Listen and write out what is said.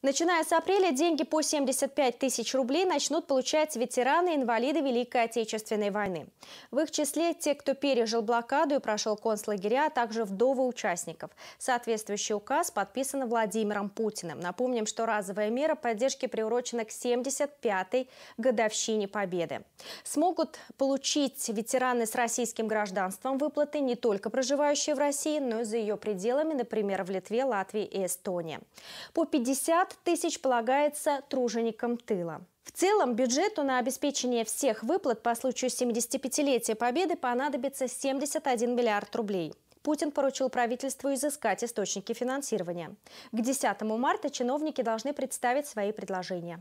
Начиная с апреля деньги по 75 тысяч рублей начнут получать ветераны и инвалиды Великой Отечественной войны. В их числе те, кто пережил блокаду и прошел концлагеря, а также вдовы участников. Соответствующий указ подписан Владимиром Путиным. Напомним, что разовая мера поддержки приурочена к 75-й годовщине Победы. Смогут получить ветераны с российским гражданством выплаты не только проживающие в России, но и за ее пределами, например, в Литве, Латвии и Эстонии. По 50 50 тысяч полагается труженикам тыла. В целом бюджету на обеспечение всех выплат по случаю 75-летия Победы понадобится 71 миллиард рублей. Путин поручил правительству изыскать источники финансирования. К 10 марта чиновники должны представить свои предложения.